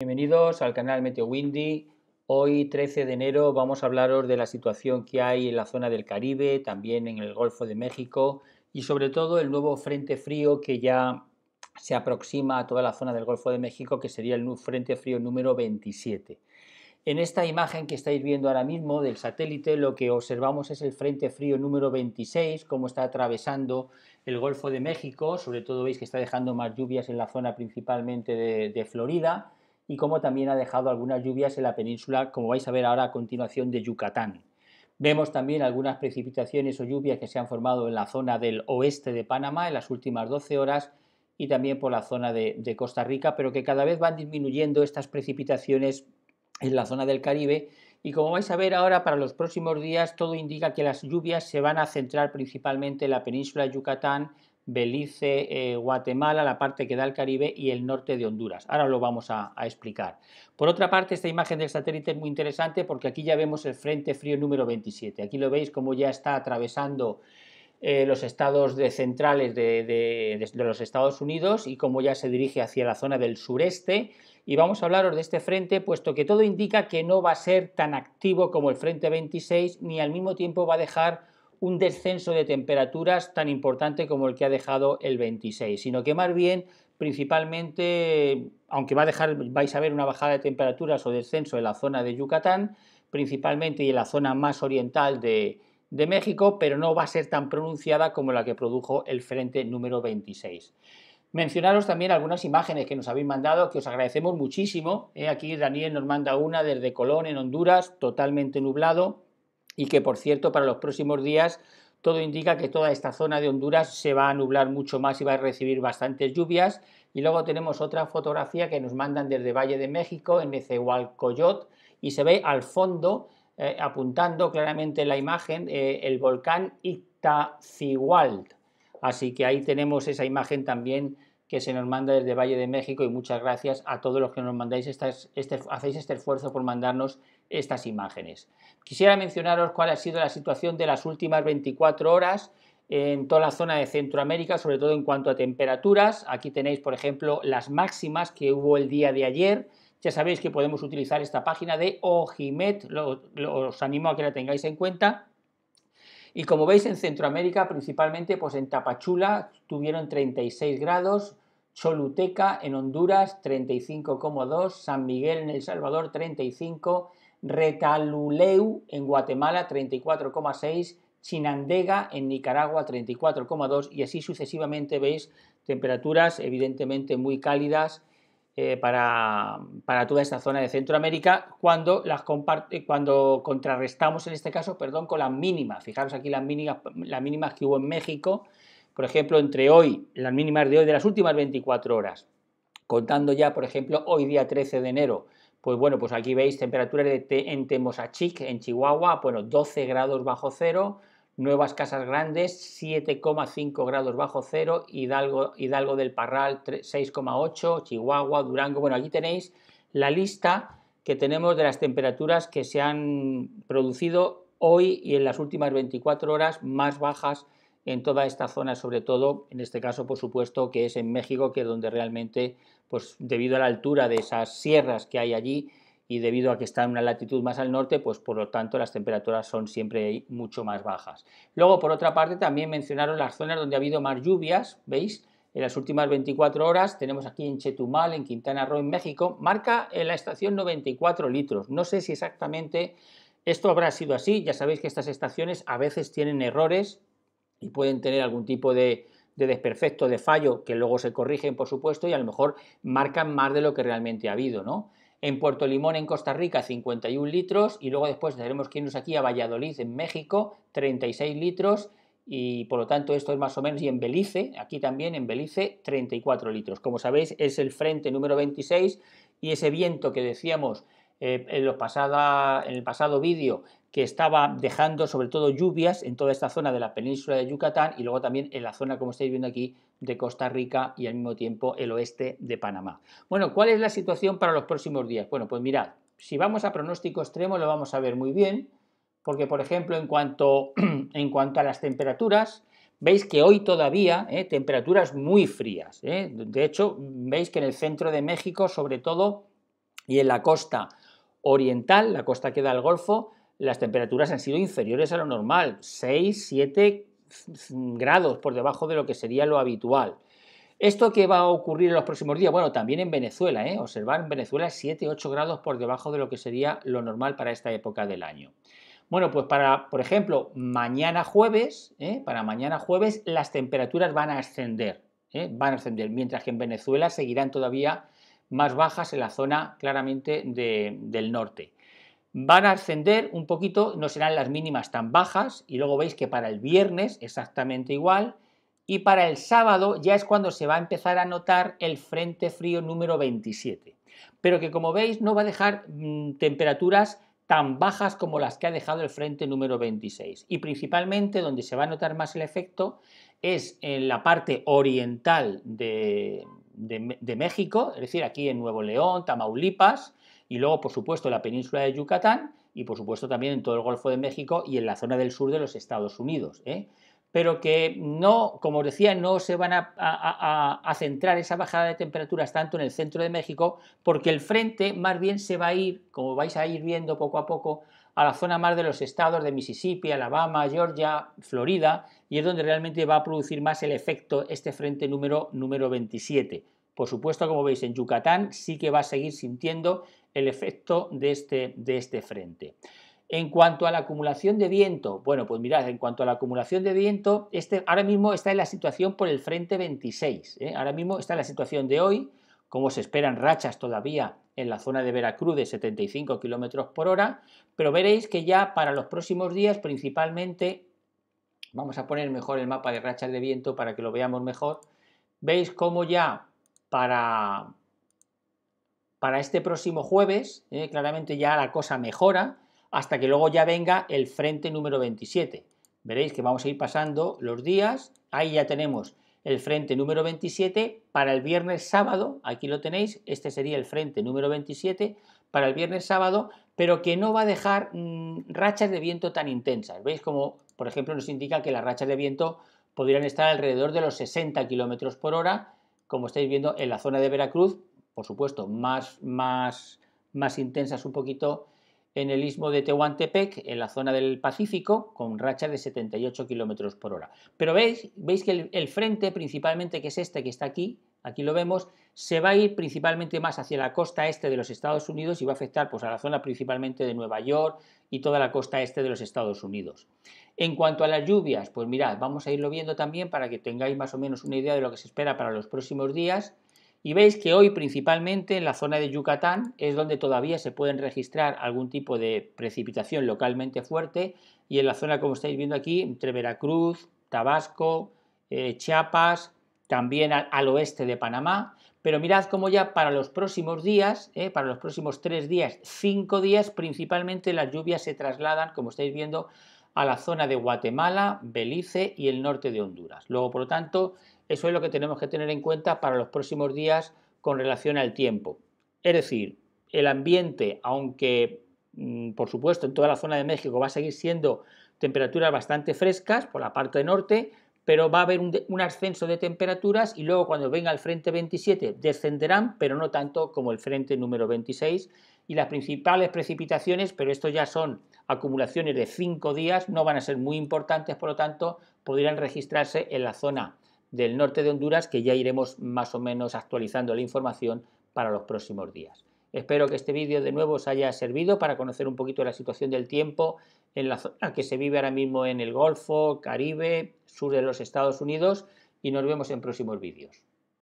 Bienvenidos al canal Meteo Windy. Hoy 13 de enero vamos a hablaros de la situación que hay en la zona del Caribe, también en el Golfo de México y sobre todo el nuevo frente frío que ya se aproxima a toda la zona del Golfo de México, que sería el frente frío número 27. En esta imagen que estáis viendo ahora mismo del satélite, lo que observamos es el frente frío número 26, cómo está atravesando el Golfo de México, sobre todo veis que está dejando más lluvias en la zona principalmente de, de Florida y como también ha dejado algunas lluvias en la península, como vais a ver ahora a continuación de Yucatán. Vemos también algunas precipitaciones o lluvias que se han formado en la zona del oeste de Panamá en las últimas 12 horas y también por la zona de, Costa Rica, pero que cada vez van disminuyendo estas precipitaciones en la zona del Caribe y como vais a ver ahora, para los próximos días todo indica que las lluvias se van a centrar principalmente en la península de Yucatán, Belice, eh, Guatemala, la parte que da al Caribe y el norte de Honduras. Ahora lo vamos a, explicar. Por otra parte, esta imagen del satélite es muy interesante porque aquí ya vemos el frente frío número 27. Aquí lo veis como ya está atravesando eh, los estados centrales de, de, los Estados Unidos y como ya se dirige hacia la zona del sureste. Y vamos a hablaros de este frente, puesto que todo indica que no va a ser tan activo como el frente 26, ni al mismo tiempo va a dejar un descenso de temperaturas tan importante como el que ha dejado el 26, sino que más bien principalmente, aunque va a dejar, vais a ver una bajada de temperaturas o descenso en la zona de Yucatán, principalmente y en la zona más oriental de, de México, pero no va a ser tan pronunciada como la que produjo el frente número 26. Mencionaros también algunas imágenes que nos habéis mandado, que os agradecemos muchísimo. aquí Daniel nos manda una desde Colón, en Honduras, totalmente nublado y que por cierto para los próximos días todo indica que toda esta zona de Honduras se va a nublar mucho más y va a recibir bastantes lluvias. Y luego tenemos otra fotografía que nos mandan desde Valle de México, en Ezehualcoyot y se ve al fondo, eh, apuntando claramente la imagen, eh, el volcán Iztaccíhuatl Así que ahí tenemos esa imagen también que se nos manda desde Valle de México y muchas gracias a todos los que nos mandáis, este, hacéis este esfuerzo por mandarnos estas imágenes. Quisiera mencionaros cuál ha sido la situación de las últimas 24 horas en toda la zona de Centroamérica, sobre todo en cuanto a temperaturas. Aquí tenéis, por ejemplo, las máximas que hubo el día de ayer. Ya sabéis que podemos utilizar esta página de Ojimet, os animo a que la tengáis en cuenta. Y como veis en Centroamérica, principalmente pues en Tapachula tuvieron 36 grados, Choluteca en Honduras 35,2, San Miguel en El Salvador 35, Retaluleu en Guatemala 34,6, Chinandega en Nicaragua 34,2 y así sucesivamente veis temperaturas evidentemente muy cálidas eh, para, toda esta zona de Centroamérica cuando las cuando contrarrestamos en este caso perdón con las mínimas fijaros aquí las mínimas las mínimas que hubo en México por ejemplo entre hoy las mínimas de hoy de las últimas 24 horas contando ya por ejemplo hoy día 13 de enero pues bueno, pues aquí veis temperaturas de T en Temosachic, en Chihuahua, bueno, 12 grados bajo cero, Nuevas Casas Grandes 7,5 grados bajo cero, Hidalgo, Hidalgo del Parral 6,8, Chihuahua, Durango, bueno, aquí tenéis la lista que tenemos de las temperaturas que se han producido hoy y en las últimas 24 horas más bajas en toda esta zona, sobre todo, en este caso, por supuesto, que es en México, que es donde realmente, pues debido a la altura de esas sierras que hay allí y debido a que está en una latitud más al norte, pues por lo tanto las temperaturas son siempre mucho más bajas. Luego, por otra parte, también mencionaron las zonas donde ha habido más lluvias, ¿veis? en las últimas 24 horas. Tenemos aquí en Chetumal, en Quintana Roo, en México. Marca en la estación 94 litros. No sé si exactamente esto habrá sido así. Ya sabéis que estas estaciones a veces tienen errores y pueden tener algún tipo de, desperfecto, de fallo, que luego se corrigen, por supuesto, y a lo mejor marcan más de lo que realmente ha habido, ¿no? En Puerto Limón, en Costa Rica, 51 litros, y luego después tenemos que irnos aquí a Valladolid, en México, 36 litros, y por lo tanto esto es más o menos, y en Belice, aquí también en Belice, 34 litros. Como sabéis, es el frente número 26, y ese viento que decíamos eh, en, los pasada, en el pasado vídeo que estaba dejando sobre todo lluvias en toda esta zona de la península de Yucatán y luego también en la zona, como estáis viendo aquí, de Costa Rica y al mismo tiempo el oeste de Panamá. Bueno, ¿cuál es la situación para los próximos días? Bueno, pues mirad, si vamos a pronóstico extremo lo vamos a ver muy bien, porque por ejemplo en cuanto, en cuanto a las temperaturas, veis que hoy todavía eh, temperaturas muy frías. Eh. De hecho, veis que en el centro de México sobre todo y en la costa, oriental, la costa que da al Golfo, las temperaturas han sido inferiores a lo normal, 6, 7 mm, grados por debajo de lo que sería lo habitual. ¿Esto qué va a ocurrir en los próximos días? Bueno, también en Venezuela, ¿eh? observar en Venezuela 7, 8 grados por debajo de lo que sería lo normal para esta época del año. Bueno, pues para, por ejemplo, mañana jueves, ¿eh? para mañana jueves las temperaturas van a ascender, ¿eh? van a ascender, mientras que en Venezuela seguirán todavía más bajas en la zona claramente del norte. Van a ascender un poquito, no serán las mínimas tan bajas, y luego veis que para el viernes exactamente igual, y para el sábado ya es cuando se va a empezar a notar el frente frío número 27, pero que como veis no va a dejar mm, temperaturas tan bajas como las que ha dejado el frente número 26. Y principalmente donde se va a notar más el efecto es en la parte oriental de, de, México, es decir, aquí en Nuevo León, Tamaulipas, y luego, por supuesto, la península de Yucatán, y por supuesto también en todo el Golfo de México y en la zona del sur de los Estados Unidos. ¿eh? Pero que no, como os decía, no se van a, a, centrar esa bajada de temperaturas tanto en el centro de México, porque el frente más bien se va a ir, como vais a ir viendo poco a poco, a la zona más de los estados de Mississippi, Alabama, Georgia, Florida, y es donde realmente va a producir más el efecto este frente número, número 27. Por supuesto, como veis, en Yucatán sí que va a seguir sintiendo el efecto de este, de este frente. En cuanto a la acumulación de viento, bueno, pues mirad, en cuanto a la acumulación de viento, este, ahora mismo está en la situación por el frente 26. ¿eh? Ahora mismo está en la situación de hoy, como se esperan rachas todavía en la zona de Veracruz de 75 km por hora, pero veréis que ya para los próximos días principalmente, vamos a poner mejor el mapa de rachas de viento para que lo veamos mejor, veis cómo ya para, para este próximo jueves, eh, claramente ya la cosa mejora, hasta que luego ya venga el frente número 27. Veréis que vamos a ir pasando los días, ahí ya tenemos el frente número 27 para el viernes sábado, aquí lo tenéis, este sería el frente número 27 para el viernes sábado, pero que no va a dejar mm, rachas de viento tan intensas. ¿Veis como, por ejemplo, nos indica que las rachas de viento podrían estar alrededor de los 60 km por hora, como estáis viendo en la zona de Veracruz, por supuesto, más, más, más intensas un poquito en el istmo de Tehuantepec, en la zona del Pacífico, con rachas de 78 kilómetros por hora. Pero veis, veis que el, frente, principalmente, que es este que está aquí, aquí lo vemos, se va a ir principalmente más hacia la costa este de los Estados Unidos y va a afectar pues, a la zona principalmente de Nueva York y toda la costa este de los Estados Unidos. En cuanto a las lluvias, pues mirad, vamos a irlo viendo también para que tengáis más o menos una idea de lo que se espera para los próximos días y veis que hoy principalmente en la zona de Yucatán es donde todavía se pueden registrar algún tipo de precipitación localmente fuerte y en la zona como estáis viendo aquí entre Veracruz, Tabasco, eh, Chiapas, también al, oeste de Panamá. Pero mirad cómo ya para los próximos días, eh, para los próximos tres días, cinco días, principalmente las lluvias se trasladan, como estáis viendo, a la zona de Guatemala, Belice y el norte de Honduras. Luego, por lo tanto, eso es lo que tenemos que tener en cuenta para los próximos días con relación al tiempo. Es decir, el ambiente, aunque mm, por supuesto en toda la zona de México va a seguir siendo temperaturas bastante frescas por la parte norte, pero va a haber un, ascenso de temperaturas y luego cuando venga el frente 27 descenderán, pero no tanto como el frente número 26 y las principales precipitaciones, pero esto ya son acumulaciones de 5 días no van a ser muy importantes, por lo tanto, podrían registrarse en la zona del norte de Honduras, que ya iremos más o menos actualizando la información para los próximos días. Espero que este vídeo de nuevo os haya servido para conocer un poquito la situación del tiempo en la zona que se vive ahora mismo en el Golfo, Caribe, sur de los Estados Unidos y nos vemos en próximos vídeos.